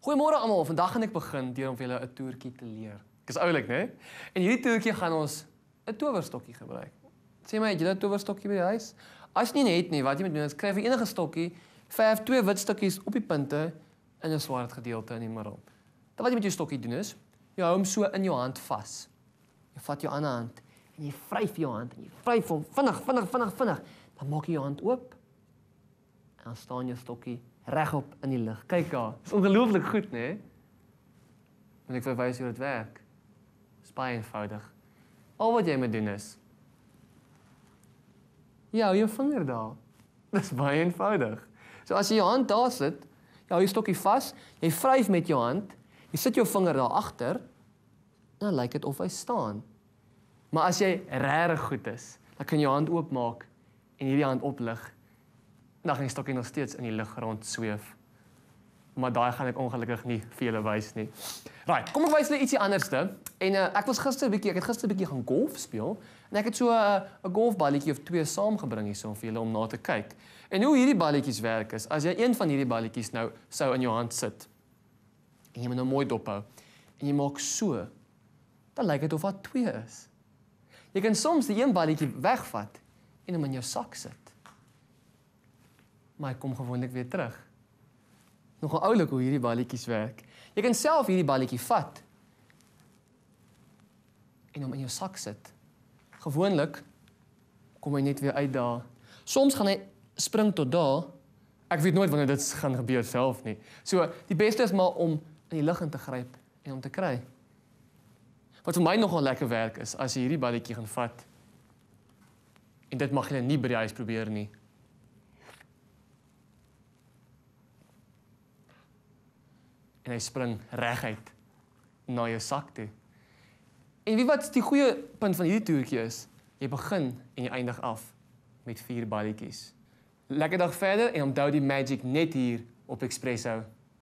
Goeiemôre almal. Vandag gaan ek begin deur om vir julle 'n toertjie te leer. Dit is oulik, né? Nee? En hierdie toertjie gaan ons 'n towerstokkie gebruik. Sê my, het jy 'n towerstokkie by die huis? As jy nie het nie, wat jy moet doen is kry vir enige stokkie, verf twee wit stukkies op die punte in 'n swart gedeelte in die middel. Dan wat jy met jou stokkie doen is, jy hou hom so in jou hand vas. Jy vat jou ander hand en jy vryf jou hand en jy vryf hom vinnig, vinnig, vinnig, vinnig. Dan maak jy jou hand oop. En dan staan jou stokkie regop in die lig. Kyk daar. Dis ongelooflik goed, né? Nee? En ek verwys jou dit werk. Dis baie eenvoudig. Al wat jy moet doen is Ja, jou vinger daar. Dis baie eenvoudig. So as jy jou hand daar sit, ja, jy stokkie vas, jy vryf met jou hand, jy sit jou vinger daar agter, dan lyk dit of hy staan. Maar as jy regtig goed is, dan kan jy jou hand oopmaak en hierdie hand oplig dan gaan die stokkie nog steeds in die lug rond sweef. Maar daai gaan ek ongelukkig nie vir julle wys nie. Right, kom ek wys julle ietsie anderste. En uh, ek was gister 'n bietjie, ek het gister 'n bietjie gaan golf speel en ek het so 'n uh, eh, 'n golfballetjie of twee saamgebring hierso vir julle om na te kyk. En hoe hierdie balletjies werk is, as jy een van hierdie balletjies nou sou in jou hand sit en jy moet nou mooi dophou en jy maak so, dan lyk dit of daar twee is. Jy kan soms die een balletjie wegvat en hom in jou sak sit maar hy kom gewoonlik weer terug. Nog 'n oulik hoe hierdie balletjies werk. Jy kan self hierdie balletjie vat en hom in jou sak sit. Gewoonlik kom hy net weer uit daar. Soms gaan hy spring tot daar. Ek weet nooit wanneer dit gaan gebeur self nie. So die beste is maar om in die lug in te gryp en om te kry. Wat vir my nogal lekker werk is as jy hierdie balletjie gaan vat. En dit mag jy nie by die huis probeer nie. en hy spring reguit na jou sak toe. En wie wat die goeie punt van hierdie toertjie is, jy begin en jy eindig af met vier balletjies. Lekker dag verder en onthou die magic net hier op Expresso.